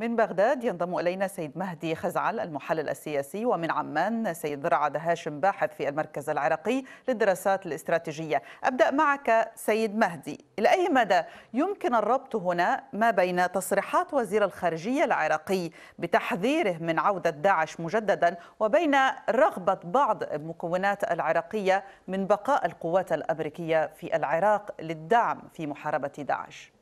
من بغداد ينضم إلينا سيد مهدي خزعل المحلل السياسي ومن عمان سيد رعد هاشم باحث في المركز العراقي للدراسات الاستراتيجية أبدأ معك سيد مهدي إلى أي مدى يمكن الربط هنا ما بين تصريحات وزير الخارجية العراقي بتحذيره من عودة داعش مجددا وبين رغبة بعض المكونات العراقية من بقاء القوات الأمريكية في العراق للدعم في محاربة داعش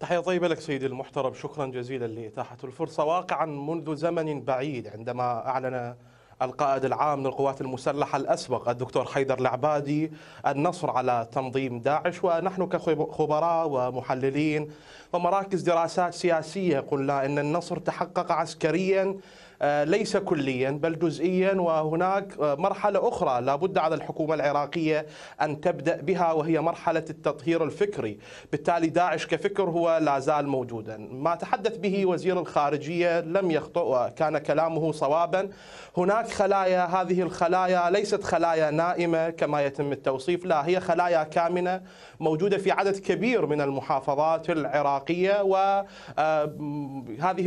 تحية طيبة لك سيدي المحترم شكرا جزيلا لإتاحة الفرصة واقعا منذ زمن بعيد عندما أعلن القائد العام للقوات المسلحة الأسبق الدكتور حيدر العبادي النصر على تنظيم داعش ونحن كخبراء ومحللين ومراكز دراسات سياسية قلنا أن النصر تحقق عسكريا آه، ليس كليا بل جزئيا وهناك آه، مرحلة أخرى لابد على الحكومة العراقية أن تبدأ بها وهي مرحلة التطهير الفكري بالتالي داعش كفكر هو لا زال موجودا ما تحدث به وزير الخارجية لم يخطئ كان كلامه صوابا هناك خلايا هذه الخلايا ليست خلايا نائمة كما يتم التوصيف لا هي خلايا كامنة موجودة في عدد كبير من المحافظات العراقية وهذه آه،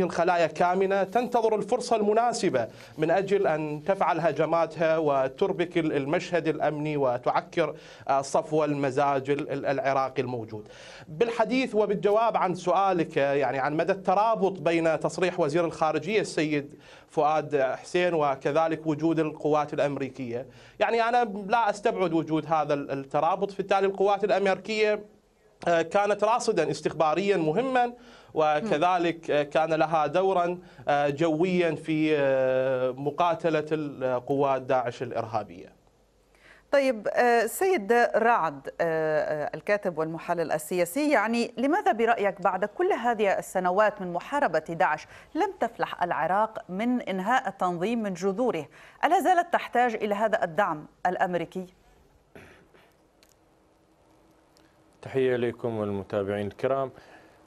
الخلايا كامنة تنتظر الفرصة المناسبة من أجل أن تفعل هجماتها وتربك المشهد الأمني وتعكر آه، صفو المزاج العراقي الموجود بالحديث وبالجواب عن سؤالك آه، يعني عن مدى الترابط بين تصريح وزير الخارجية السيد فؤاد آه، حسين وكذلك وجود القوات الأمريكية يعني أنا لا أستبعد وجود هذا الترابط في التالي القوات الأمريكية آه، كانت راصدا استخباريا مهما وكذلك آه، كان لها دورا آه، جويا في مقاتلة القوات داعش الإرهابية طيب سيد رعد الكاتب والمحلل السياسي يعني لماذا برأيك بعد كل هذه السنوات من محاربة داعش لم تفلح العراق من إنهاء التنظيم من جذوره ألا زالت تحتاج إلى هذا الدعم الأمريكي؟ تحية لكم والمتابعين الكرام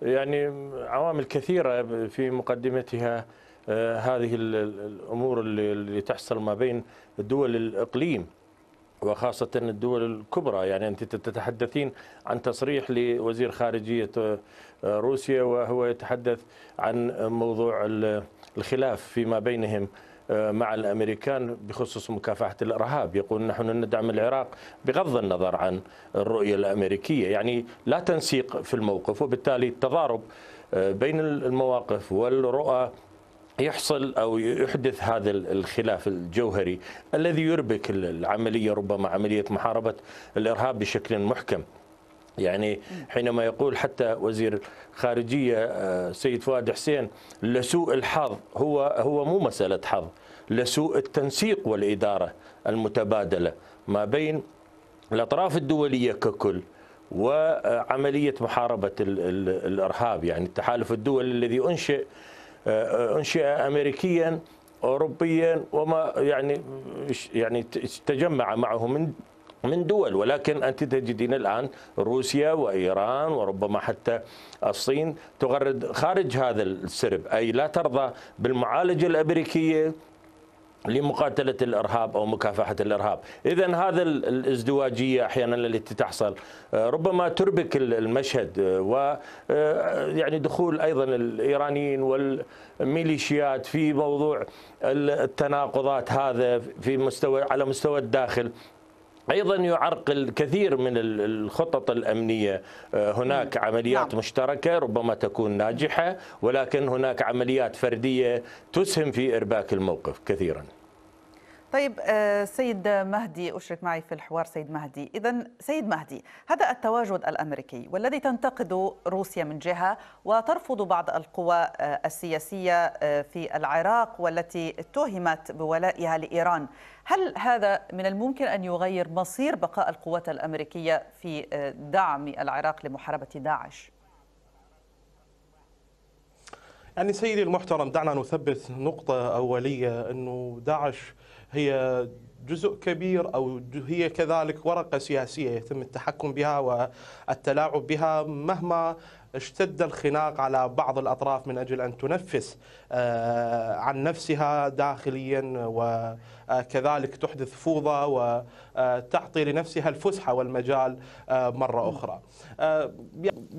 يعني عوامل كثيرة في مقدمتها آه، هذه الأمور اللي تحصل ما بين دول الإقليم وخاصة الدول الكبرى يعني أنت تتحدثين عن تصريح لوزير خارجية آه، روسيا وهو يتحدث عن موضوع الخلاف فيما بينهم آه، مع الامريكان بخصوص مكافحه الارهاب، يقول نحن ندعم العراق بغض النظر عن الرؤيه الامريكيه، يعني لا تنسيق في الموقف وبالتالي التضارب آه، بين المواقف والرؤى يحصل او يحدث هذا الخلاف الجوهري الذي يربك العمليه ربما عمليه محاربه الارهاب بشكل محكم. يعني حينما يقول حتى وزير خارجية آه، سيد فؤاد حسين لسوء الحظ هو هو مو مسألة حظ لسوء التنسيق والإدارة المتبادلة ما بين الأطراف الدولية ككل وعملية محاربة الإرهاب يعني التحالف الدولي الذي أنشئ آه، أنشئ أمريكيا أوروبيا وما يعني يعني تجمع معه من من دول ولكن أنت تجدين الآن روسيا وإيران وربما حتى الصين تغرد خارج هذا السرب أي لا ترضى بالمعالجة الأمريكية لمقاتلة الإرهاب أو مكافحة الإرهاب إذا هذا الازدواجية أحيانا التي تحصل آه، ربما تربك المشهد آه، و آه، يعني دخول أيضا الإيرانيين والميليشيات في موضوع التناقضات هذا في مستوى على مستوى الداخل ايضا يعرقل كثير من الخطط الامنيه آه، هناك عمليات نعم. مشتركه ربما تكون ناجحه ولكن هناك عمليات فرديه تسهم في ارباك الموقف كثيرا طيب آه، سيد مهدي أشرك معي في الحوار سيد مهدي إذا سيد مهدي هذا التواجد الأمريكي والذي تنتقد روسيا من جهة وترفض بعض القوى آه، السياسية آه، في العراق والتي اتهمت بولائها لإيران هل هذا من الممكن أن يغير مصير بقاء القوات الأمريكية في دعم العراق لمحاربة داعش؟ يعني سيدي المحترم دعنا نثبت نقطة أولية أنه داعش هي جزء كبير او هي كذلك ورقه سياسيه يتم التحكم بها والتلاعب بها مهما اشتد الخناق على بعض الأطراف من أجل أن تنفس آه، عن نفسها داخليا وكذلك تحدث فوضى وتعطي لنفسها الفسحة والمجال آه، مرة أخرى آه،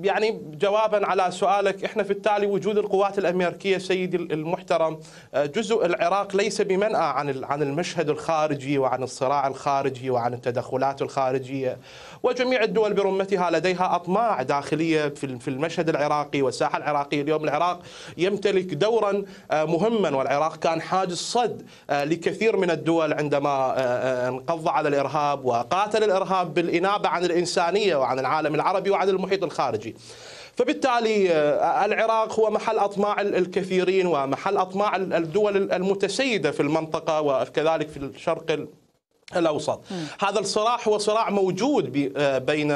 يعني جوابا على سؤالك إحنا في التالي وجود القوات الأمريكية سيدي المحترم جزء العراق ليس بمنأى عن عن المشهد الخارجي وعن الصراع الخارجي وعن التدخلات الخارجية وجميع الدول برمتها لديها أطماع داخلية في المشهد المشهد العراقي والساحه العراقيه اليوم العراق يمتلك دورا آه، مهما والعراق كان حاجز صد آه، لكثير من الدول عندما آه، انقض على الارهاب وقاتل الارهاب بالانابه عن الانسانيه وعن العالم العربي وعن المحيط الخارجي. فبالتالي العراق هو محل اطماع الكثيرين ومحل اطماع الدول المتسيده في المنطقه وكذلك في الشرق الاوسط م. هذا الصراع هو صراع موجود آه، بين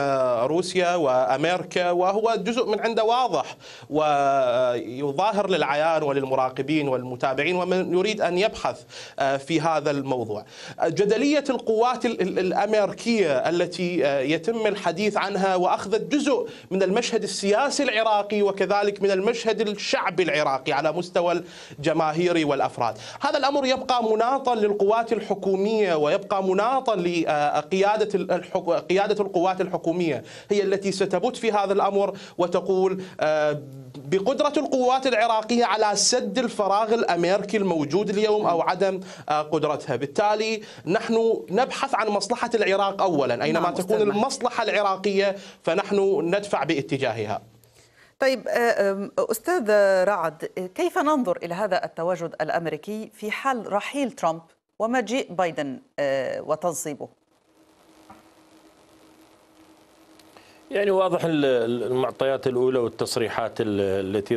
روسيا وامريكا وهو جزء من عنده واضح ويظاهر للعيان وللمراقبين والمتابعين ومن يريد ان يبحث آه، في هذا الموضوع جدليه القوات الامريكيه التي آه، يتم الحديث عنها واخذت جزء من المشهد السياسي العراقي وكذلك من المشهد الشعبي العراقي على مستوى الجماهير والافراد هذا الامر يبقى مناطا للقوات الحكوميه ويبقى مناطا لقيادة آه، قيادة القوات الحكومية هي التي ستبت في هذا الأمر وتقول آه، بقدرة القوات العراقية على سد الفراغ الأمريكي الموجود اليوم أو عدم آه، قدرتها بالتالي نحن نبحث عن مصلحة العراق أولا نعم، أينما تكون المصلحة العراقية فنحن ندفع باتجاهها طيب أستاذ رعد كيف ننظر إلى هذا التواجد الأمريكي في حال رحيل ترامب ومجيء بايدن آه، وتنصيبه يعني واضح المعطيات الاولى والتصريحات التي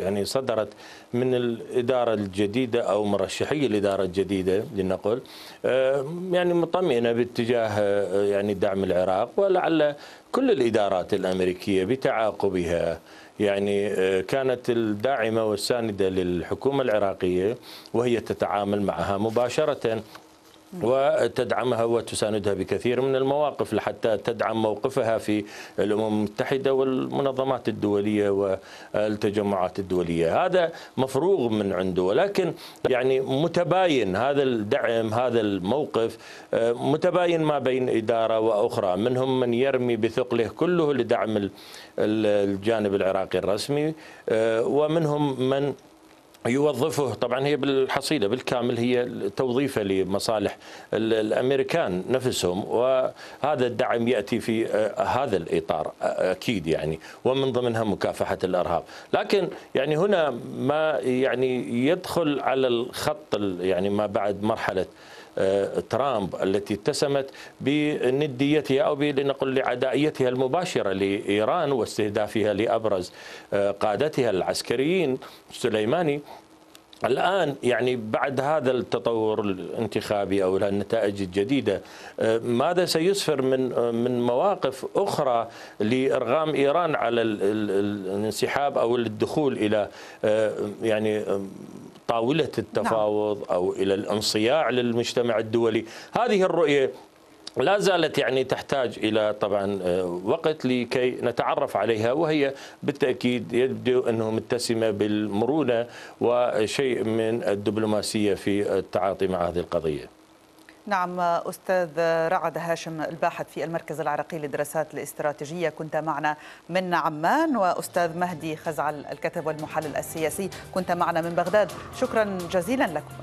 يعني صدرت من الاداره الجديده او مرشحي الاداره الجديده لنقل آه، يعني مطمئنه باتجاه آه، يعني دعم العراق ولعل كل الادارات الامريكيه بتعاقبها يعني آه، كانت الداعمه والسانده للحكومه العراقيه وهي تتعامل معها مباشره وتدعمها وتساندها بكثير من المواقف لحتى تدعم موقفها في الامم المتحده والمنظمات الدوليه والتجمعات الدوليه، هذا مفروغ من عنده ولكن يعني متباين هذا الدعم هذا الموقف متباين ما بين اداره واخرى، منهم من يرمي بثقله كله لدعم الجانب العراقي الرسمي ومنهم من يوظفه طبعا هي بالحصيله بالكامل هي توظيفه لمصالح الامريكان نفسهم وهذا الدعم ياتي في آه، هذا الاطار آه، اكيد يعني ومن ضمنها مكافحه الارهاب لكن يعني هنا ما يعني يدخل على الخط يعني ما بعد مرحله ترامب التي اتسمت بنديتها أو لنقل لعدائيتها المباشرة لإيران واستهدافها لأبرز آه، قادتها العسكريين سليماني الآن يعني بعد هذا التطور الانتخابي أو النتائج الجديدة آه، ماذا سيسفر من آه، من مواقف أخرى لإرغام إيران على الانسحاب أو الدخول إلى يعني طاولة التفاوض نعم. أو إلى الانصياع للمجتمع الدولي هذه الرؤية لا زالت يعني تحتاج الى طبعا آه، وقت لكي نتعرف عليها وهي بالتاكيد يبدو انه متسمه بالمرونه وشيء من الدبلوماسيه في التعاطي مع هذه القضيه. نعم أستاذ رعد هاشم الباحث في المركز العراقي للدراسات الاستراتيجية كنت معنا من عمان وأستاذ مهدي خزعل الكاتب والمحلل السياسي كنت معنا من بغداد شكرا جزيلا لكم